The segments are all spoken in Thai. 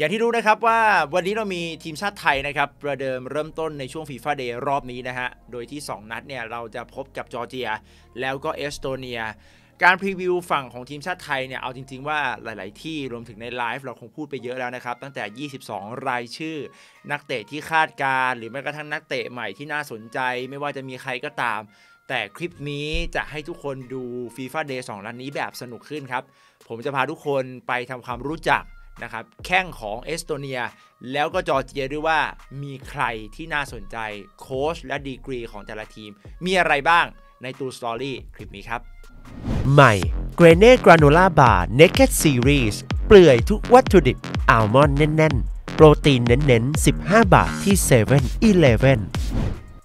อย่างที่รู้นะครับว่าวันนี้เรามีทีมชาติไทยนะครับประเดิมเริ่มต้นในช่วงฟีฟ่าเดย์รอบนี้นะฮะโดยที่ 2 นัดเนี่ยเราจะพบกับจอร์เจียแล้วก็เอสโตเนียการพรีวิวฝั่งของทีมชาติไทยเนี่ยเอาจริงๆว่าหลายๆที่รวมถึงในไลฟ์เราคงพูดไปเยอะแล้วนะครับตั้งแต่ 22 รายชื่อ นักเตะที่คาดการหรือแม้กระทั่งนักเตะใหม่ที่น่าสนใจ ไม่ว่าจะมีใครก็ตามแต่คลิปนี้จะให้ทุกคนดูฟีฟ่าเดย์สองนัดนี้แบบสนุกขึ้นครับผมจะพาทุกคนไปทำความรู้จักนะครับแข้งของเอสโตเนีย แล้วก็จอร์เจียด้วยว่ามีใครที่น่าสนใจโค้ชและดีกรีของแต่ละทีม มีอะไรบ้างในตูสตอรี่คลิปนี้ครับ ใหม่เกรเน่กราโนล่าบาร์เน k e ตซีรีส์เปลือยทุกวัตถุดิบอัลมอนด์แน่น ๆ โปรตีนเน้นๆ15 บาทที่7 e เ e ่นอ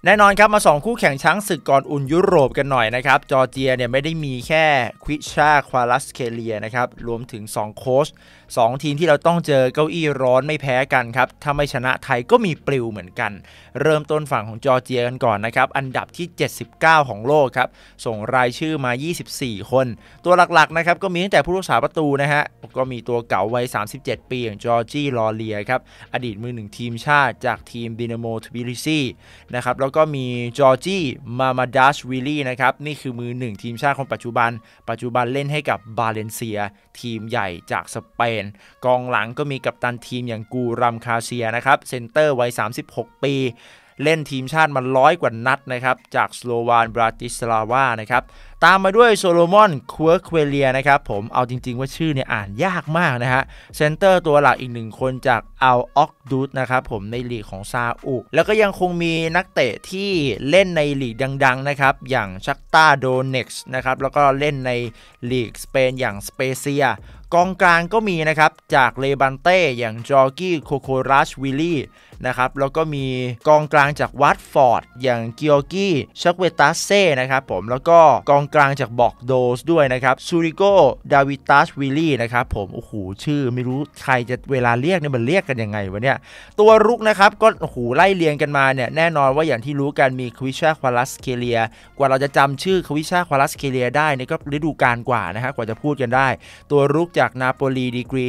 แน่นอนครับ มา 2 คู่แข่งช้างศึกก่อนอุ่นยุโรปกันหน่อยนะครับจอร์เจียเนี่ยไม่ได้มีแค่ควิชาควาลัสเคเลียนะครับรวมถึง2โค้ช2ทีมที่เราต้องเจอเก้าอี้ร้อนไม่แพ้กันครับ ถ้าไม่ชนะไทยก็มีปลิวเหมือนกัน เริ่มต้นฝั่งของจอร์เจียกันก่อนนะครับ อันดับที่ 79 ของโลกครับ ส่งรายชื่อมา 24 คน ตัวหลักๆนะครับก็มีตั้งแต่ผู้รักษาประตูนะฮะ ก็มีตัวเก่าวัย 37 ปีอย่างจอร์จี้ ลอเลียครับ อดีตมือหนึ่งทีมชาติจากทีมดินาโมทบิลิซีนะครับ แล้วก็มีจอร์จี้ มามาดัชวิลลี่นะครับ นี่คือมือหนึ่งทีมชาติคนปัจจุบัน ปัจจุบันเล่นให้กับบาเลนเซีย ทีมใหญ่จากสเปนนกองหลังก็มีกัปตันทีมอย่างกูรัมคาเซียนะครับ เซนเตอร์วัย36 ปี เล่นทีมชาติมาร้อยกว่านัดนะครับ จากสโลวานบราติสลาวานะครับ ตามมาด้วยโซโลมอนคัวเควเลียนะครับ ผมเอาจริงๆว่าชื่อเนี่ยอ่านยากมากนะฮะเซนเตอร์ตัวหลักอีกหนึ่งคนจากอัลออกดูดนะครับ ผมในลีกของซาอุ แล้วก็ยังคงมีนักเตะที่เล่นในลีกดังๆนะครับอย่างชักตาโดเน็กซ์นะครับแล้วก็เล่นในลีกสเปนอย่างสเปเซียกองกลางก็มีนะครับ จากเลบันเต้อย่างจอร์กี้โคโครัชวิลลี่นะครับแล้วก็มีกองกลางจากวัตฟอร์ดอย่างเกิโอกี้ชักเวตัสเซ่นะครับผมแล้วก็กองกลางจากบอกโดสด้วยนะครับซูริโกดาวิตัสวิลลี่นะครับผมโอ้โห ชื่อไม่รู้ใครจะเวลาเรียกเนี่ยมันเรียกกันยังไงวะเนี่ยตัวรุกนะครับก็โอ้โหไล่เรียงกันมาเนี่ยแน่นอนว่าอย่างที่รู้กันมีควิชาควาลัสเคเลียกว่าเราจะจำชื่อควิชาควาลัสเคเลีย ได้นี่ก็ฤดูกาลกว่านะฮะกว่าจะพูดกันได้ ตัวรุกจากนาโปลีดีกรี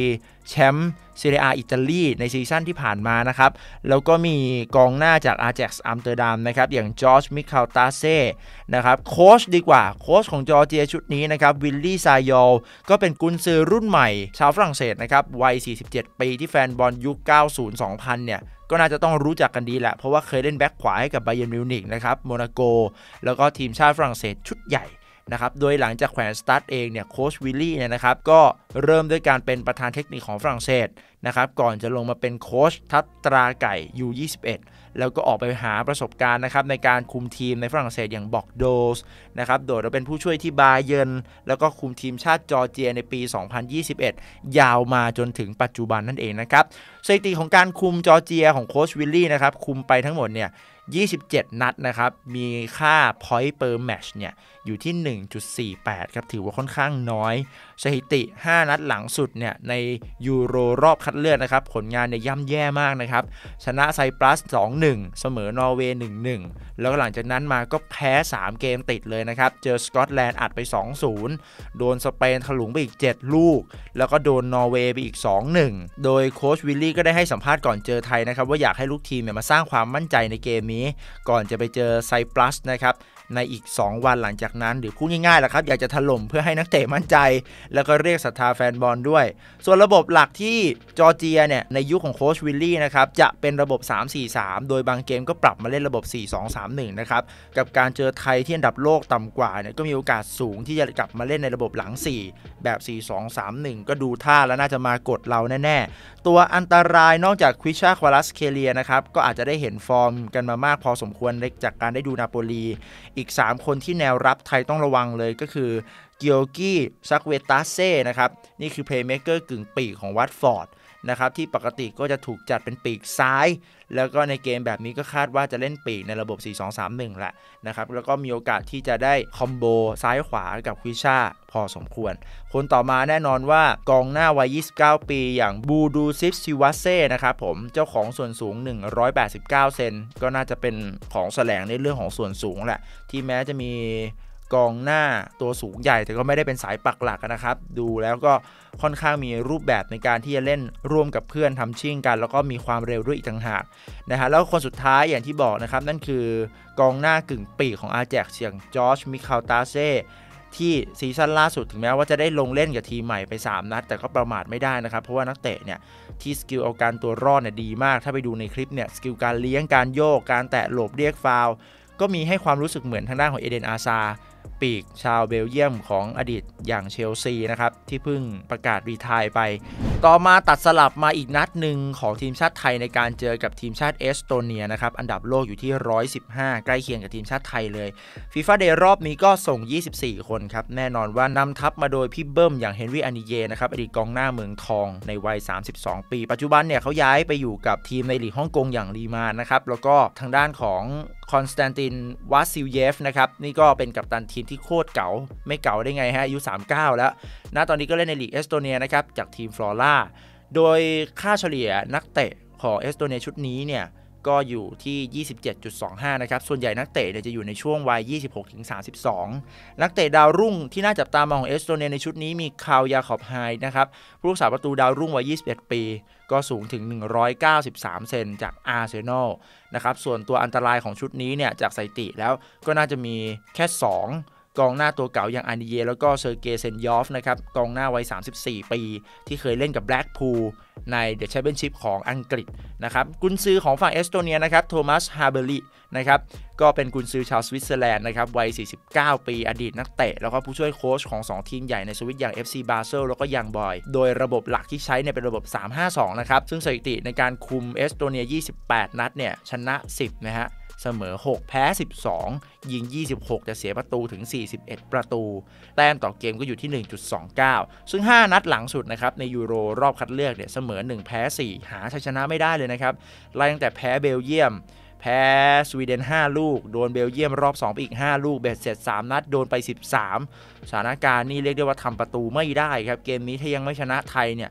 แชมป์ซีเรียอิตาลีในซีซั่นที่ผ่านมานะครับแล้วก็มีกองหน้าจากอาเจ็กซ์อัมสเตอร์ดัมนะครับอย่างจอร์จ มิคาลตาเซ่นะครับโค้ชดีกว่าโค้ชของจอร์เจียชุดนี้นะครับวิลลี่ซายอลก็เป็นกุนซือรุ่นใหม่ชาวฝรั่งเศสนะครับวัย 47 ปีที่แฟน บอลยุค 90 2000 เนี่ย ก็น่าจะต้องรู้จักกันดีแหละ เพราะว่าเคยเล่นแบ็คขวาให้กับไบเยนมิวนิกนะครับโมนาโก แล้วก็ทีมชาติฝรั่งเศสชุดใหญ่นะครับ โดยหลังจากแขวนสตาร์ทเองเนี่ยโค้ชวิลลี่เนี่ยนะครับก็เริ่มด้วยการเป็นประธานเทคนิคของฝรั่งเศสนะครับก่อนจะลงมาเป็นโค้ชทัพตราไกู่2 1 แล้วก็ออกไปหาประสบการณ์นะครับในการคุมทีมในฝรั่งเศสอย่างบอกโดสนะครับโดยเราเป็นผู้ช่วยที่บาเยนแล้วก็คุมทีมชาติจอร์เจียในปี 2021 ยาวมาจนถึงปัจจุบันนั่นเองนะครับสถิติของการคุมจอร์เจีย ของโค้ชวิลลี่นะครับคุมไปทั้งหมดเนี่ย27 นัดนะครับ มีค่า point per match เนี่ย อยู่ที่ 1.48ครับ ถือว่าค่อนข้างน้อย สถิติ 5 นัดหลังสุดเนี่ย ในยูโรรอบคัดเลือกนะครับ ผลงานเนี่ยย่ำแย่มากนะครับ ชนะไซปรัส2-1 เสมอนอร์เวย์1-1แล้วหลังจากนั้นมาก็แพ้ 3 เกมติดเลยนะครับ เจอสกอตแลนด์อัดไป 2-0 โดนสเปนถลุงไปอีก 7 ลูก แล้วก็โดนนอร์เวย์ไปอีก 2-1 โดยโค้ชวิลลี่ก็ได้ให้สัมภาษณ์ก่อนเจอไทยนะครับว่าอยากให้ลูกทีมเนี่ยมาสร้างความมั่นใจในเกมนี้ี้ก่อนจะไปเจอไซปรัสนะครับในอีก 2 วันหลังจากนั้น หรือพูดง่ายๆแหละครับอยากจะถล่มเพื่อให้นักเตะมั่นใจ แล้วก็เรียกศรัทธาแฟนบอลด้วย ส่วนระบบหลักที่จอร์เจียเนี่ยในยุคขของโค้ชวิลลี่นะครับจะเป็นระบบ 3-4-3 โดยบางเกมก็ปรับมาเล่นระบบ 4-2-3-1นะครับกับการเจอไทยที่อันดับโลกต่ำกว่าเนี่ยก็มีโอกาสสูงที่จะกลับมาเล่นในระบบหลัง 4 แบบ4-2-3-1ก็ดูท่าแล้วน่าจะมากดเราแน่ๆ ตัวอันตรายนอกจากควิชาควาลัสเคเลียนะครับก็อาจจะได้เห็นฟอร์มกันมามากพอสมควรจากการได้ดูนาโปลีอีก 3 คนที่แนวรับไทยต้องระวังเลยก็คือเกียวกี้ซักเวตาเซ่นะครับนี่คือเพลย์เมเกอร์กึ่งปีกของวัตฟอร์ดนะครับที่ปกติก็จะถูกจัดเป็นปีกซ้าย แล้วก็ในเกมแบบนี้ก็คาดว่าจะเล่นปีกในระบบ 4-2-3-1 แหละนะครับแล้วก็มีโอกาสที่จะได้คอมโบซ้ายขวากับคุิชาพอสมควร คนต่อมาแน่นอนว่ากองหน้าวัย 29 ปีอย่างบูดูซิฟซิวัเซ่นะครับ ผมเจ้าของส่วนสูง 189 เซนก็น่าจะเป็นของแสลงในเรื่องของส่วนสูงแหละ ที่แม้จะมีกองหน้าตัวสูงใหญ่แต่ก็ไม่ได้เป็นสายปักหลักนะครับ ดูแล้วก็ค่อนข้างมีรูปแบบในการที่จะเล่นร่วมกับเพื่อนทำชิ่งกัน แล้วก็มีความเร็วด้วยอีกต่างหากนะฮะแล้วคนสุดท้ายอย่างที่บอกนะครับ นั่นคือกองหน้ากึ่งปีกของอาแจกเชียงจอร์จมิคาลตาเซที่ซีซั่นล่าสุดถึงแม้ว่าจะได้ลงเล่นกับทีมใหม่ไป 3 นัด แต่ก็ประมาทไม่ได้นะครับ เพราะว่านักเตะเนี่ยที่สกิลเอาการตัวรอดเนี่ยดีมาก ถ้าไปดูในคลิปเนี่ยสกิลการเลี้ยงการโยกการแตะหลบเรียกฟาวก็มีให้ความรู้สึกเหมือนทางด้านของเอเดนอาซาปีกชาวเบลเยียมของอดีตอย่างเชลซีนะครับ ที่เพิ่งประกาศรีทายไป ต่อมาตัดสลับมาอีกนัดหนึ่งของทีมชาติไทยในการเจอกับทีมชาติเอสโตเนียนะครับ อันดับโลกอยู่ที่ 115 ใกล้เคียงกับทีมชาติไทยเลยฟีฟ่าเดย์รอบนี้ก็ส่ง 24 คนครับ แน่นอนว่านำทัพมาโดยพี่เบิ้มอย่างเฮนรี่อานิเยนะครับอดีตกองหน้าเมืองทองในวัย 32 ปีปัจจุบันเนี่ยเขาย้ายไปอยู่กับทีมในหลีกฮ่องกงอย่างลีมานะครับแล้วก็ทางด้านของคอนสแตนตินวาซิลเยฟนะครับนี่ก็เป็นกัปตันทีมที่โคตรเก๋าไม่เก๋าได้ไงฮะอายุ39แล้วนะตอนนี้ก็เล่นในลีกเอสโตเนียนะครับจากทีมฟลอร่า โดยค่าเฉลี่ยนักเตะของเอสโตเนียชุดนี้เนี่ยก็อยู่ที่ 27.25 นะครับ ส่วนใหญ่นักเตะเนี่ยจะอยู่ในช่วงวัย26-32 นักเตะดาวรุ่งที่น่าจับตามองของเอสโตเนียในชุดนี้มีคาวยาขอบไฮนะครับ ผู้รักษาประตูดาวรุ่งวัย21 ปี ก็สูงถึง 193 เซนจากอาร์เซนอลนะครับ ส่วนตัวอันตรายของชุดนี้เนี่ยจากสถิติแล้วก็น่าจะมีแค่2กองหน้าตัวเก่าอย่างอานิเยแล้วก็เซอร์เกเซนยอฟนะครับกองหน้าวัย 34 ปี ที่เคยเล่นกับแบล็กพูลในเดอะแชมเปี้ยนชิพของอังกฤษ นะครับ กุนซือของฝั่งเอสโตเนียนะครับโทมัสฮาเบรีนะครับก็เป็นกุนซือชาวสวิตเซอร์แลนด์นะครับวัย 49 ปี อดีตนักเตะ แล้วก็ผู้ช่วยโค้ชของ 2 ทีมใหญ่ในสวิตอย่าง FC บาเซลแล้วก็ยังบอย โดยระบบหลักที่ใช้เนี่ยเป็นระบบ 352 นะครับซึ่งสถิติในการคุมเอสโตเนีย 28 นัดเนี่ยชนะ 10 นะฮะเสมอ 6 แพ้ 12 ยิง 26 จะเสียประตูถึง 41 ประตู แต้มต่อเกมก็อยู่ที่ 1.29 ซึ่ง 5 นัดหลังสุดนะครับในยูโรรอบคัดเลือกเนี่ยเสมอ 1 แพ้ 4 หาชัยชนะไม่ได้เลยนะครับ ไล่ตั้งแต่แพ้เบลเยียม แพ้สวีเดน 5 ลูก โดนเบลเยียมรอบ2ไปอีก 5 ลูก เบ็ดเสร็จ 3 นัดโดนไป 13 สถานการณ์นี่เรียกได้ว่าทำประตูไม่ได้ครับ เกมนี้ถ้ายังไม่ชนะไทยเนี่ย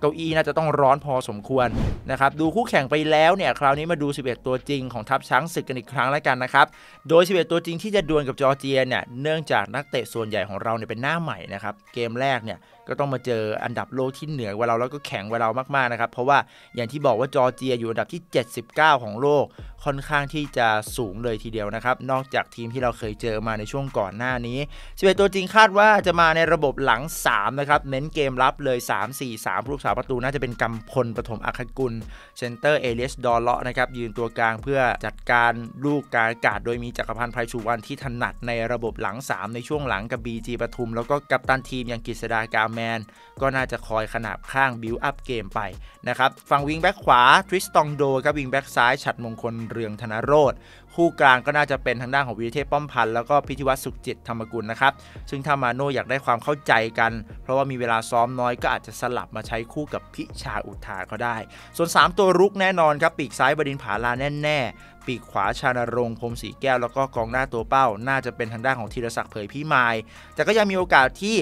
เก้าอี้น่าจะต้องร้อนพอสมควรนะครับดูคู่แข่งไปแล้วเนี่ยคราวนี้มาดู 11 ตัวจริงของทัพช้างศึกกันอีกครั้งแล้วกันนะครับ โดย 11 ตัวจริงที่จะดวลกับจอร์เจียเนี่ยเนื่องจากนักเตะส่วนใหญ่ของเราเนี่ยเป็นหน้าใหม่นะครับ เกมแรกเนี่ยก็ต้องมาเจออันดับโลกที่เหนือกว่าเรา แล้วก็แข็งกว่าเรามาก ๆ นะครับ เพราะว่าอย่างที่บอกว่าจอร์เจียอยู่อันดับที่ 79 ของโลกค่อนข้างที่จะสูงเลยทีเดียวนะครับ นอกจากทีมที่เราเคยเจอมาในช่วงก่อนหน้านี้11ตัวจริงคาดว่าจะมาในระบบหลัง 3 นะครับ เน้นเกมรับเลย 3 4 3ลูกสาวประตู น่าจะเป็นกำพลปฐมอัคกุลเซนเตอร์เอเลสดอลเลาะนะครับยืนตัวกลางเพื่อจัดการลูกการกาดโดยมีจักรพันธ์ไพรชูวันที่ถนัดในระบบหลัง 3 ในช่วงหลังกับบีจีปทุม แล้วก็กัปตันทีมอย่างกฤษฎากาแมนก็น่าจะคอยขนาบข้างบิวอัพเกมไปนะครับฝั่งวิงแบ็กขวาทริสตองโดกับวิงแบ็กซ้ายฉัดมงคลเรืองธนโรธคู่กลางก็น่าจะเป็นทางด้านของวีเทพป้อมพันธ์แล้วก็พิธิวัตสุขจิตธรรมกุลนะครับ ซึ่งถ้ามาโน่อยากได้ความเข้าใจกัน เพราะว่ามีเวลาซ้อมน้อยก็อาจจะสลับมาใช้คู่กับพิชาอุทาก็ได้ ส่วน 3 ตัวรุกแน่นอนครับปีกซ้ายบดินผาลาแน่ปีกขวาชานรงพรมสีแก้ว แล้วก็กองหน้าตัวเป้า น่าจะเป็นทางด้านของธีรศักดิ์เผยพี่มาย แต่ก็ยังมีโอกาสที่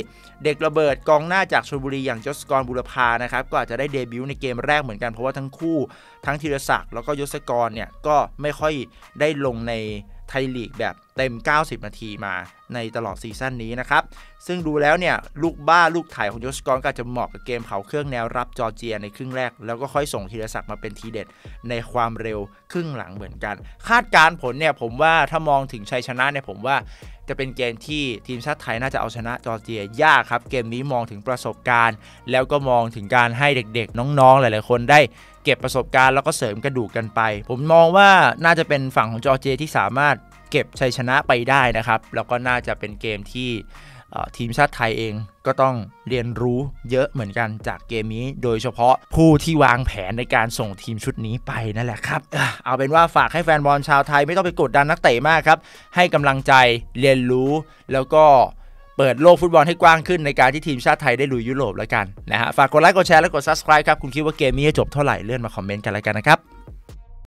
เด็กระเบิดกองหน้าจากชลบุรีอย่างยศกรบุรพานะครับก็อาจจะได้เดบิวต์ในเกมแรกเหมือนกันเพราะว่าทั้งคู่ทั้งธีรศักดิ์แล้วก็ยศกรเนี่ยก็ไม่ค่อยได้ลงในไทยลีกแบบเต็ม 90นาทีมาในตลอดซีซั่นนี้ นะครับ ซึ่งดูแล้วเนี่ยลูกบ้าลูกถ่ายของยศกรก็จะเหมาะกับเกมเผาเครื่องแนวรับจอร์เจีย ในครึ่งแรก แล้วก็ค่อยส่งธีรศักดิ์มาเป็นทีเด็ด ในความเร็วครึ่งหลังเหมือนกัน คาดการผลเนี่ยผมว่าถ้ามองถึงชัยชนะเนี่ยผมว่า จะเป็นเกมที่ทีมชาติไทย น่าจะเอาชนะจอร์เจียยากครับ เกมนี้มองถึงประสบการณ์ แล้วก็มองถึงการให้เด็กๆ น้องๆหลาย ๆคน ได้ เก็บประสบการณ์แล้วก็เสริมกระดูกกันไป ผมมองว่าน่าจะเป็นฝั่งของจอเจียที่สามารถเก็บชัยชนะไปได้นะครับ แล้วก็น่าจะเป็นเกมที่ทีมชาติไทยเองก็ต้องเรียนรู้เยอะเหมือนกันจากเกมนี้ โดยเฉพาะผู้ที่วางแผนในการส่งทีมชุดนี้ไปนั่นแหละครับ เอาเป็นว่าฝากให้แฟนบอลชาวไทยไม่ต้องไปกดดันนักเตะมากครับ ให้กำลังใจเรียนรู้แล้วก็เปิดโลกฟุตบอลให้กว้างขึ้น ในการที่ทีมชาติไทยได้ลุยยุโรปแล้วกันนะฮะ ฝากกดไลค์กดแชร์และกด subscribe ครับ คุณคิดว่าเกมนี้จะจบเท่าไหร่ เลื่อนมาคอมเมนต์กันแล้วกันนะครับ